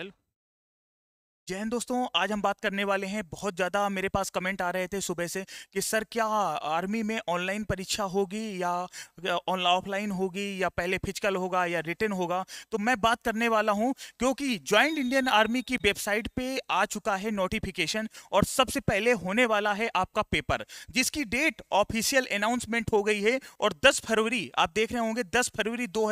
Él. Jain दोस्तों आज हम बात करने वाले हैं बहुत ज़्यादा मेरे पास कमेंट आ रहे थे सुबह से कि सर क्या आर्मी में ऑनलाइन परीक्षा होगी या ऑफलाइन होगी या पहले फिजिकल होगा या रिटर्न होगा तो मैं बात करने वाला हूं क्योंकि ज्वाइंट इंडियन आर्मी की वेबसाइट पे आ चुका है नोटिफिकेशन और सबसे पहले होने वाला है आपका पेपर जिसकी डेट ऑफिशियल अनाउंसमेंट हो गई है और दस फरवरी आप देख रहे होंगे दस फरवरी दो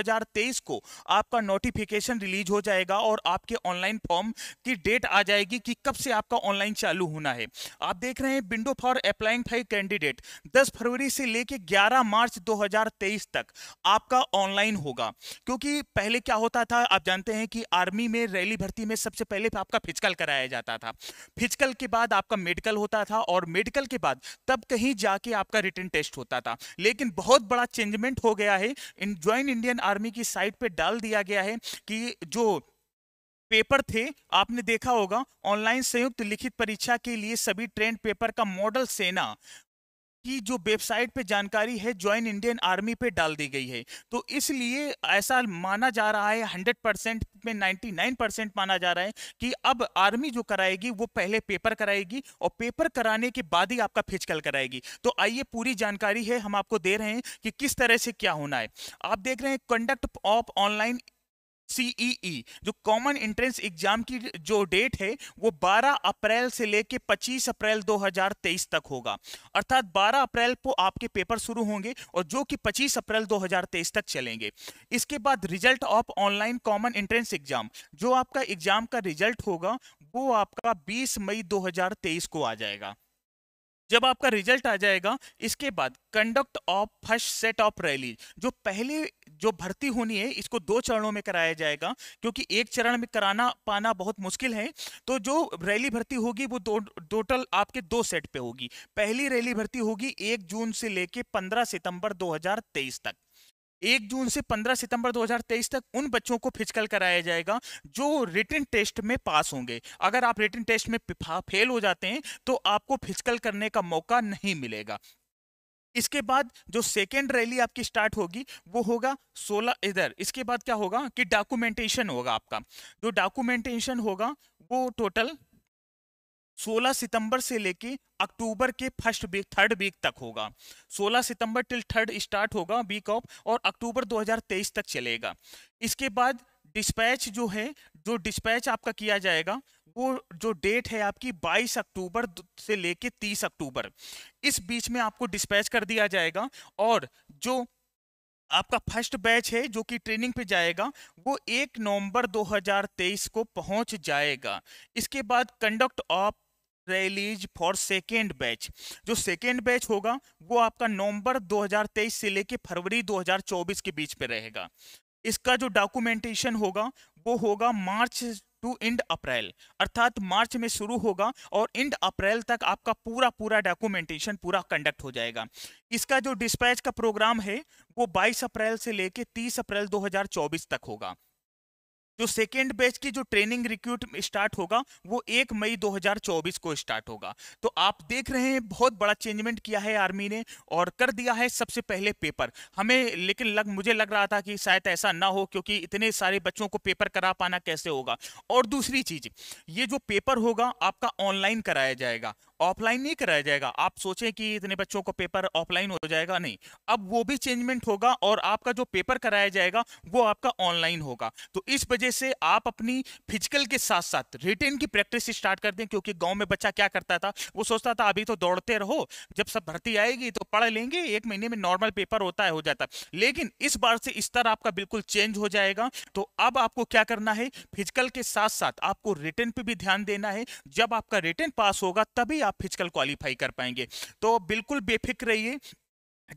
को आपका नोटिफिकेशन रिलीज हो जाएगा और आपके ऑनलाइन फॉर्म की डेट आ जाएगी कि कब से आपका ऑनलाइन चालू होना है आप देख रहे हैं window for applying five candidate 10 फरवरी से लेकर 11 मार्च 2023 तक आपका ऑनलाइन होगा क्योंकि पहले क्या होता था आप जानते हैं कि आर्मी में रैली भर्ती में सबसे पहले आपका फिजिकल कराया जाता था फिजिकल के बाद आपका मेडिकल होता था और मेडिकल के बाद तब कहीं जाके आपका रिटर्न टेस्ट होता था लेकिन बहुत बड़ा चेंजमेंट हो गया है इन ज्वाइन इंडियन आर्मी की साइट पे डाल दिया गया है कि जो पेपर थे आपने देखा होगा ऑनलाइन संयुक्त लिखित परीक्षा के लिए सभी ट्रेंड पेपर का मॉडल सेना की जो वेबसाइट पे जानकारी है ज्वाइन इंडियन आर्मी पे डाल दी गई है तो इसलिए ऐसा माना जा रहा है 100 परसेंट में 99 परसेंट माना जा रहा है कि अब आर्मी जो कराएगी वो पहले पेपर कराएगी और पेपर कराने के बाद ही आपका फिजिकल कराएगी तो आइए पूरी जानकारी है हम आपको दे रहे हैं कि किस तरह से क्या होना है आप देख रहे हैं conduct of online CEE e e, जो कॉमन एंट्रेंस एग्जाम की जो डेट है वो 12 अप्रैल से लेके 25 अप्रैल 2023 तक होगा अर्थात 12 अप्रैल को आपके पेपर शुरू होंगे और जो कि 25 अप्रैल 2023 तक चलेंगे इसके बाद result of online common entrance exam जो आपका एग्जाम का रिजल्ट होगा वो आपका 20 मई 2023 को आ जाएगा जब आपका रिजल्ट आ जाएगा इसके बाद conduct of first set of rally जो पहले जो भर्ती होनी है इसको दो चरणों में कराया जाएगा क्योंकि एक चरण में कराना पाना बहुत मुश्किल है तो जो रैली भर्ती होगी वो दो टोटल आपके दो सेट पे होगी पहली रैली भर्ती होगी एक जून से लेके पंद्रह सितंबर 2023 तक एक जून से 15 सितंबर 2023 तक उन बच्चों को फिजिकल कराया जाएगा जो रिटर्न टेस्ट में पास होंगे अगर आप रिटर्न टेस्ट में फेल हो जाते हैं तो आपको फिजिकल करने का मौका नहीं मिलेगा इसके बाद जो सेकेंड रैली आपकी स्टार्ट होगी वो होगा 16 इधर इसके बाद क्या होगा कि डॉक्यूमेंटेशन होगा आपका जो डॉक्यूमेंटेशन होगा वो टोटल 16 सितंबर से लेके अक्टूबर के फर्स्ट वीक थर्ड वीक तक होगा 16 सितंबर टिल थर्ड स्टार्ट होगा वीक ऑफ और अक्टूबर 2023 तक चलेगा इसके बाद डिस्पैच जो है जो डिस्पैच आपका किया जाएगा वो जो डेट है आपकी 22 अक्टूबर से लेके 30 अक्टूबर इस बीच में आपको डिस्पैच कर दिया जाएगा और जो आपका फर्स्ट बैच है जो कि ट्रेनिंग पे जाएगा वो एक नवंबर 2023 को पहुंच जाएगा इसके बाद conduct of release for second batch जो सेकेंड बैच होगा वो आपका नवंबर 2023 से लेके फरवरी 2024 के बीच पे रहेगा इसका जो डॉक्यूमेंटेशन होगा वो होगा मार्च टू इंड अप्रैल अर्थात मार्च में शुरू होगा और इंड अप्रैल तक आपका पूरा पूरा डॉक्यूमेंटेशन पूरा कंडक्ट हो जाएगा इसका जो डिस्पैच का प्रोग्राम है वो 22 अप्रैल से लेके 30 अप्रैल 2024 तक होगा जो सेकेंड बैच की जो ट्रेनिंग रिक्रूट स्टार्ट होगा वो एक मई 2024 को स्टार्ट होगा तो आप देख रहे हैं बहुत बड़ा चेंजमेंट किया है आर्मी ने और कर दिया है सबसे पहले पेपर हमें लेकिन लग मुझे लग रहा था कि शायद ऐसा ना हो क्योंकि इतने सारे बच्चों को पेपर करा पाना कैसे होगा और दूसरी चीज ये जो पेपर होगा आपका ऑनलाइन कराया जाएगा ऑफलाइन नहीं कराया जाएगा आप सोचें कि इतने बच्चों को पेपर ऑफलाइन हो जाएगा नहीं अब वो भी चेंजमेंट होगा और आपका जो पेपर कराया जाएगा वो आपका ऑनलाइन होगा तो इस वजह से आप अपनी फिजिकल के साथ साथ रिटर्न की प्रैक्टिस स्टार्ट कर दें क्योंकि गाँव में बच्चा क्या करता था वो सोचता था अभी तो दौड़ते रहो जब सब भर्ती आएगी तो पढ़ लेंगे एक महीने में नॉर्मल पेपर होता है हो जाता लेकिन इस बार से स्तर आपका बिल्कुल चेंज हो जाएगा तो अब आपको क्या करना है फिजिकल के साथ साथ आपको रिटर्न पर भी ध्यान देना है जब आपका रिटर्न पास होगा तभी आप फिजिकल क्वालिफाई कर पाएंगे तो बिल्कुल बेफिक्र रहिए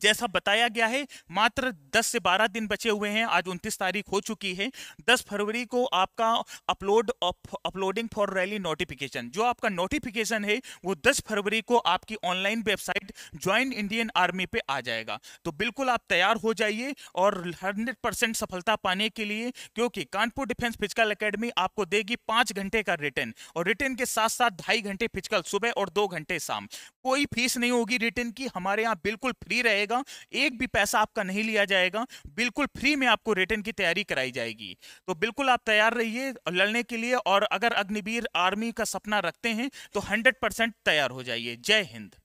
जैसा बताया गया है मात्र 10 से 12 दिन बचे हुए हैं आज 29 तारीख हो चुकी है 10 फरवरी को आपका upload uploading for rally notification जो आपका नोटिफिकेशन है वो 10 फरवरी को आपकी online website join Indian army पे आ जाएगा तो बिल्कुल आप तैयार हो जाइए और 100 सफलता पाने के लिए क्योंकि कानपुर डिफेंस फिजिकल अकेडमी आपको देगी पाँच घंटे का रिटर्न और रिटर्न के साथ साथ ढाई घंटे फिजिकल सुबह और दो घंटे शाम कोई फीस नहीं होगी रिटर्न की हमारे यहाँ बिल्कुल फ्री रहे जाएगा एक भी पैसा आपका नहीं लिया जाएगा बिल्कुल फ्री में आपको रिटर्न की तैयारी कराई जाएगी तो बिल्कुल आप तैयार रहिए लड़ने के लिए और अगर अग्निवीर आर्मी का सपना रखते हैं तो हंड्रेड तैयार हो जाइए जय हिंद